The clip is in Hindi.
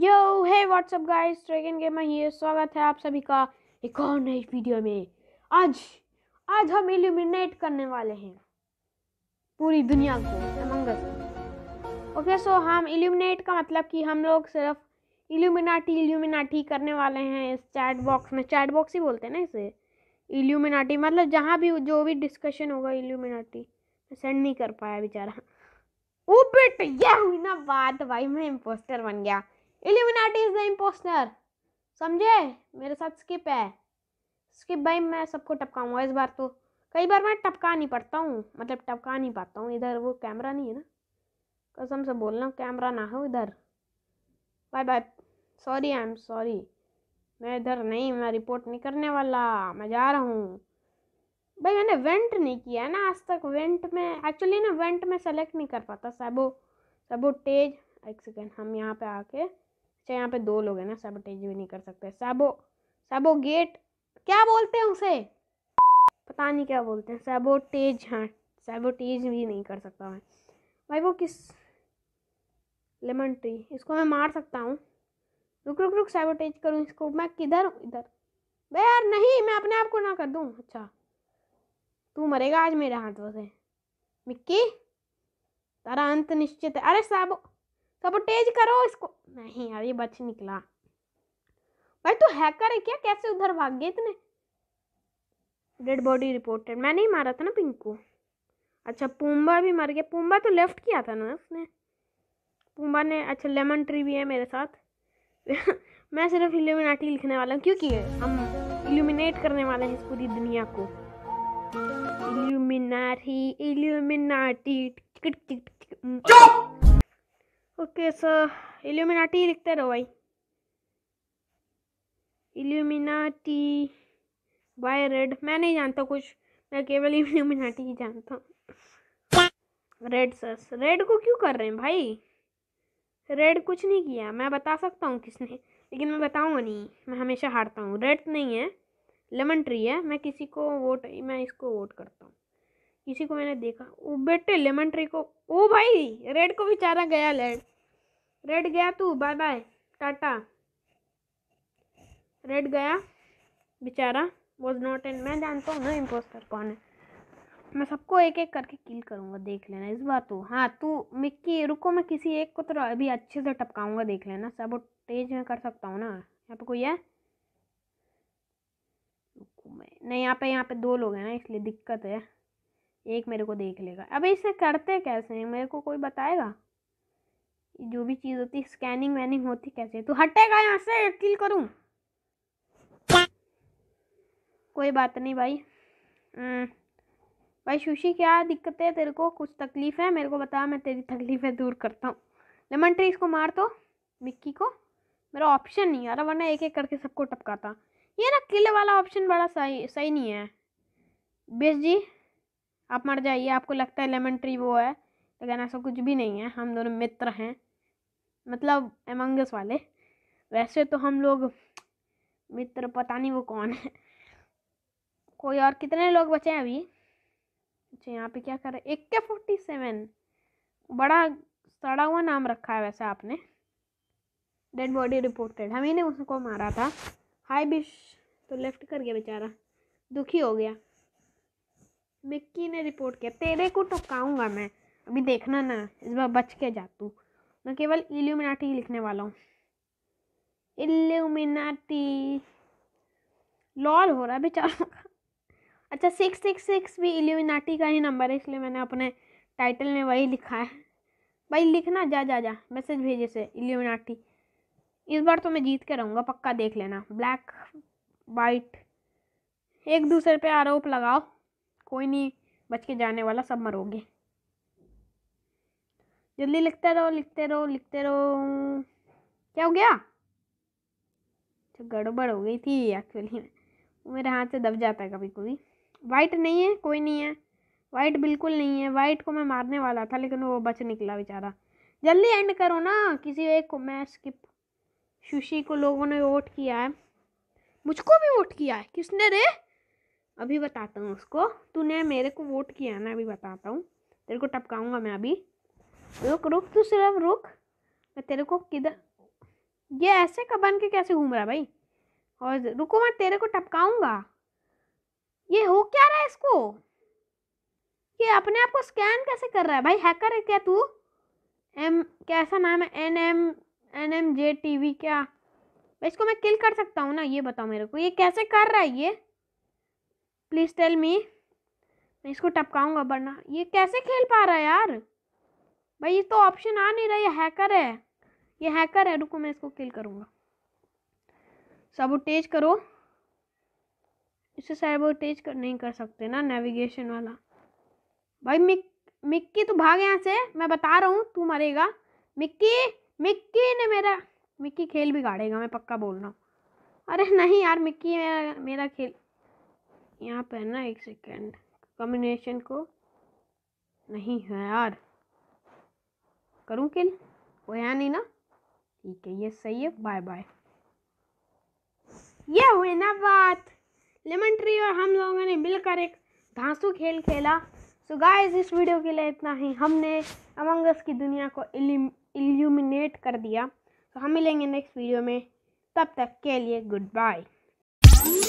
यो है व्हाट्सअप गाइस ड्रैगन गेमर ये स्वागत है आप सभी का एक और नई वीडियो में आज आज हम इल्यूमिनेट करने वाले हैं पूरी दुनिया को अमंगस ओके सो हम इल्यूमिनेट का मतलब कि हम लोग सिर्फ इल्यूमिनाटी इल्यूमिनाटी करने वाले हैं इस चैट बॉक्स में चैट बॉक्स ही बोलते हैं ना इसे इल्यूमिनाटी मतलब जहाँ भी जो भी डिस्कशन होगा इल्यूमिनाटी सेंड नहीं कर पाया बेचारा ओ बेटे यह हुई ना बात भाई मैं इम्पोस्टर बन गया इल्यूमिनाटी इज द इम्पोस्टर समझे मेरे साथ स्किप है स्किप भाई मैं सबको टपकाऊंगा इस बार तो कई बार मैं टपका नहीं पड़ता हूँ मतलब टपका नहीं पाता हूँ इधर वो कैमरा नहीं है ना कसम से बोल रहा हूँ कैमरा ना हो इधर bye bye sorry I am sorry मैं इधर नहीं मैं रिपोर्ट नहीं करने वाला मैं जा रहा हूँ भाई मैंने वेंट नहीं किया है ना आज तक वेंट में एक्चुअली ना वेंट में सेलेक्ट नहीं कर पाता सबो सबो टेज एक सेकेंड हम यहाँ पे आके अच्छा यहाँ पे दो लोग हैं ना सैबोटेज भी नहीं कर सकते साबो साबो गेट क्या बोलते हैं उसे पता नहीं क्या बोलते हैं साबोटेज हाँ साबोटेज भी नहीं कर सकता मैं भाई वो किस लेमन ट्री इसको मैं मार सकता हूँ रुक रुक रुक सैबोटेज करूँ इसको मैं किधर इधर भाई यार नहीं मैं अपने आप को ना कर दूँ अच्छा तू मरेगा आज मेरे हाथों से मिक्की तारा अंत निश्चित है अरे साबो सबोटेज करो इसको नहीं यार ये बच निकला भाई तू तो हैकर है क्या कैसे उधर भाग गए इतने डेड बॉडी रिपोर्टेड मैंने ही मारा था ना पिंकू अच्छा पुम्बा भी मर गया पुम्बा तो लेफ्ट किया था ना उसने पुम्बा ने अच्छा लेमन ट्री भी है मेरे साथ मैं सिर्फ इल्यूमिनाटी लिखने वाला हूँ क्योंकि हम इल्यूमिनेट करने वाले हैं इस पूरी दुनिया को illuminati illuminati okay sir illuminati लिखते रहो भाई इल्यूमिनाटी बाय रेड मैं नहीं जानता कुछ मैं केवल इल्यूमिनाटी ही जानता हूँ रेड सस रेड को क्यों कर रहे हैं भाई रेड कुछ नहीं किया मैं बता सकता हूँ किसने लेकिन मैं बताऊँगा नहीं मैं हमेशा हारता हूँ रेड नहीं है लेमन ट्री है मैं किसी को वोट मैं इसको वोट करता हूँ किसी को मैंने देखा ओ बेटे लेमन ट्री को ओ भाई रेड को बेचारा गया रेड रेड गया तू बाय बाय टाटा रेड गया बेचारा वॉज नॉट एंड मैं जानता हूँ ना इम्पोस्टर कौन है मैं सबको एक एक करके किल करूँगा देख लेना इस बार तो हाँ तू मिक्की रुको मैं किसी एक को तो अभी अच्छे से टपकाऊँगा देख लेना सब तेज में कर सकता हूँ ना यहाँ पे कोई है रुको मैं नहीं यहाँ पे यहाँ पे दो लोग हैं ना इसलिए दिक्कत है एक मेरे को देख लेगा अब इसे करते कैसे हैं मेरे को कोई बताएगा जो भी चीज़ होती है स्कैनिंग वैनिंग होती कैसे तो हटेगा यहाँ से किल करूँ कोई बात नहीं भाई हम्म, भाई सुशी क्या दिक्कत है तेरे को कुछ तकलीफ़ है मेरे को बता मैं तेरी तकलीफ़ें दूर करता हूँ लेमन ट्री इसको मार दो तो, मिक्की को मेरा ऑप्शन नहीं आ रहा वरना एक एक करके सबको टपकाता ये ना किले वाला ऑप्शन बड़ा सही सही नहीं है बेस जी आप मर जाइए आपको लगता है लेमन ट्री वो है लेकिन ऐसा कुछ भी नहीं है हम दोनों मित्र हैं मतलब एमंगस वाले वैसे तो हम लोग मित्र पता नहीं वो कौन है कोई और कितने लोग बचे हैं अभी अच्छा यहाँ पे क्या कर रहे एक के फोर्टी सेवन बड़ा सड़ा हुआ नाम रखा है वैसे आपने डेड बॉडी रिपोर्टेड हम ही ने उसको मारा था हाई बिश तो लेफ्ट कर गया बेचारा दुखी हो गया मिक्की ने रिपोर्ट किया तेरे को टपकाऊंगा तो मैं अभी देखना ना इस बार बच के जा तू मैं केवल इल्यूमिनाटी लिखने वाला हूँ इल्यूमिनाटी लॉल हो रहा है बेचारों का अच्छा सिक्स सिक्स सिक्स भी इल्यूमिनाटी का ही नंबर है इसलिए मैंने अपने टाइटल में वही लिखा है भाई लिखना जा जा जा मैसेज भेजे से इल्यूमिनाटी इस बार तो मैं जीत के रहूँगा पक्का देख लेना ब्लैक वाइट एक दूसरे पे आरोप लगाओ कोई नहीं बच के जाने वाला सब मरोगे जल्दी लिखते रहो लिखते रहो लिखते रहो क्या हो गया तो गड़बड़ हो गई थी एक्चुअली मेरे हाथ से दब जाता है कभी कभी वाइट नहीं है कोई नहीं है वाइट बिल्कुल नहीं है वाइट को मैं मारने वाला था लेकिन वो बच निकला बेचारा जल्दी एंड करो ना किसी एक को मैं स्किप सुशी को लोगों ने वोट किया है मुझको भी वोट किया है किसने रे अभी बताता हूँ उसको तूने मेरे को वोट किया ना अभी बताता हूँ तेरे को टपकाऊंगा मैं अभी रुक रुक तू सिर्फ रुक मैं तेरे को किधर ये ऐसे का बन के कैसे घूम रहा भाई और रुको मैं तेरे को टपकाऊंगा ये हो क्या रहा है इसको ये अपने आप को स्कैन कैसे कर रहा है भाई हैकर है क्या तू एम कैसा नाम है N M N M J T V क्या इसको मैं किल कर सकता हूँ ना ये बताओ मेरे को ये कैसे कर रहा है ये प्लीज़ टेल मी मैं इसको टपकाऊंगा वरना ये कैसे खेल पा रहा है यार भाई ये तो ऑप्शन आ नहीं रहा ये हैकर है ये हैकर है रुको मैं इसको किल करूँगा सबोटेज करो इसे सबोटेज कर नहीं कर सकते ना नेविगेशन वाला भाई मिक मिक्की तो भाग यहाँ से मैं बता रहा हूँ तू मरेगा मिक्की मिक्की ने मेरा मिक्की खेल बिगाड़ेगा मैं पक्का बोल रहा हूँ अरे नहीं यार मिक्की मेरा मेरा खेल यहाँ पर ना एक सेकेंड कॉम्बिनेशन को नहीं है यार करूँ किल वो यहाँ नहीं ना ठीक है ये सही है बाय बाय ये हुई ना बात लेमन ट्री और हम लोगों ने मिलकर एक धांसू खेल खेला सो so गाइस इस वीडियो के लिए इतना ही हमने अमंगस की दुनिया को इल्यूमिनेट कर दिया तो so हम मिलेंगे नेक्स्ट वीडियो में तब तक के लिए गुड बाय